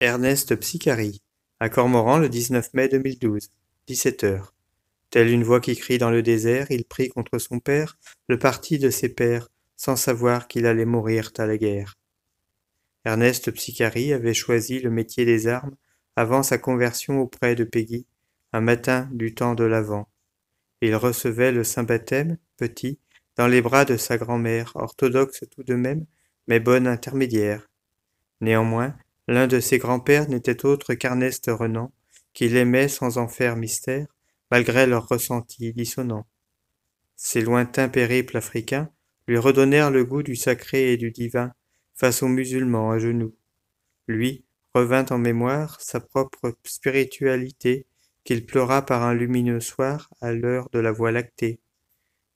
Ernest Psicari, à Cormoran le 19 mai 2012, 17 heures. Telle une voix qui crie dans le désert, il prit contre son père le parti de ses pères, sans savoir qu'il allait mourir à la guerre. Ernest Psicari avait choisi le métier des armes avant sa conversion auprès de Peggy, un matin du temps de l'Avent. Il recevait le saint baptême, petit, dans les bras de sa grand-mère, orthodoxe tout de même, mais bonne intermédiaire. Néanmoins, L'un de ses grands-pères n'était autre qu'Ernest Renan, qu'il aimait sans en faire mystère, malgré leurs ressentis dissonants. Ses lointains périples africains lui redonnèrent le goût du sacré et du divin, face aux musulmans à genoux. Lui revint en mémoire sa propre spiritualité qu'il pleura par un lumineux soir à l'heure de la Voie lactée.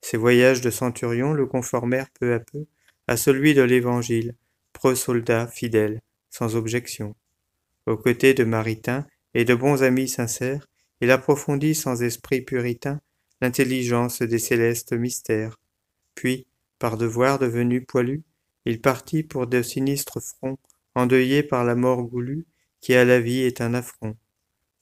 Ses voyages de centurion le conformèrent peu à peu à celui de l'Évangile, pro-soldat fidèle sans objection. Aux côtés de Maritain et de bons amis sincères, il approfondit sans esprit puritain l'intelligence des célestes mystères. Puis, par devoir devenu poilu, il partit pour de sinistres fronts, endeuillés par la mort goulue, qui à la vie est un affront.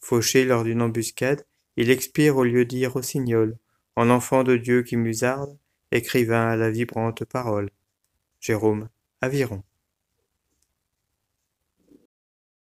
Fauché lors d'une embuscade, il expire au lieu dit Rossignol, en enfant de Dieu qui musarde, écrivain à la vibrante parole. Jérôme Aviron.